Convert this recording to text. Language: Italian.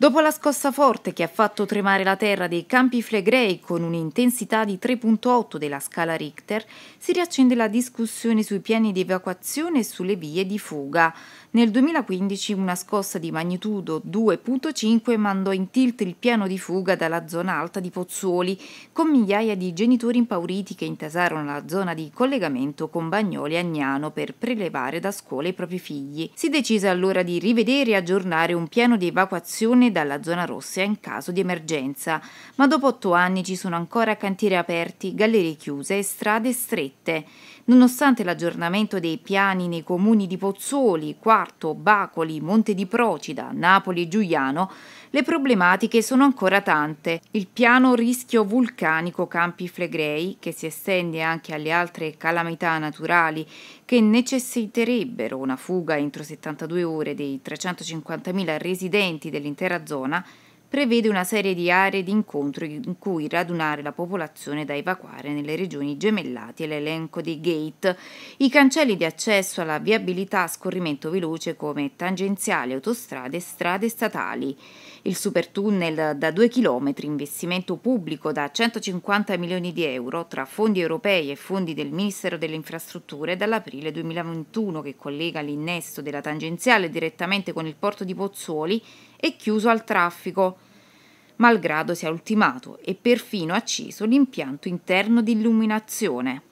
Dopo la scossa forte che ha fatto tremare la terra dei Campi Flegrei con un'intensità di 3.8 della scala Richter, si riaccende la discussione sui piani di evacuazione e sulle vie di fuga. Nel 2015 una scossa di magnitudo 2.5 mandò in tilt il piano di fuga dalla zona alta di Pozzuoli, con migliaia di genitori impauriti che intasarono la zona di collegamento con Bagnoli e Agnano per prelevare da scuola i propri figli. Si decise allora di rivedere e aggiornare un piano di evacuazione giorni dalla zona rossa in caso di emergenza, ma dopo otto anni ci sono ancora cantieri aperti, gallerie chiuse e strade strette. Nonostante l'aggiornamento dei piani nei comuni di Pozzoli, Quarto, Bacoli, Monte di Procida, Napoli e Giuliano, le problematiche sono ancora tante. Il piano rischio vulcanico Campi Flegrei, che si estende anche alle altre calamità naturali che necessiterebbero una fuga entro 72 ore dei 350.000 residenti dell'intera zona prevede una serie di aree di incontro in cui radunare la popolazione da evacuare nelle regioni gemellate e l'elenco dei gate, i cancelli di accesso alla viabilità a scorrimento veloce come tangenziali, autostrade e strade statali, il supertunnel da 2 km, investimento pubblico da 150 milioni di euro tra fondi europei e fondi del Ministero delle Infrastrutture dall'aprile 2021 che collega l'innesto della tangenziale direttamente con il porto di Pozzuoli e chiuso al traffico, malgrado sia ultimato e perfino acceso l'impianto interno di illuminazione.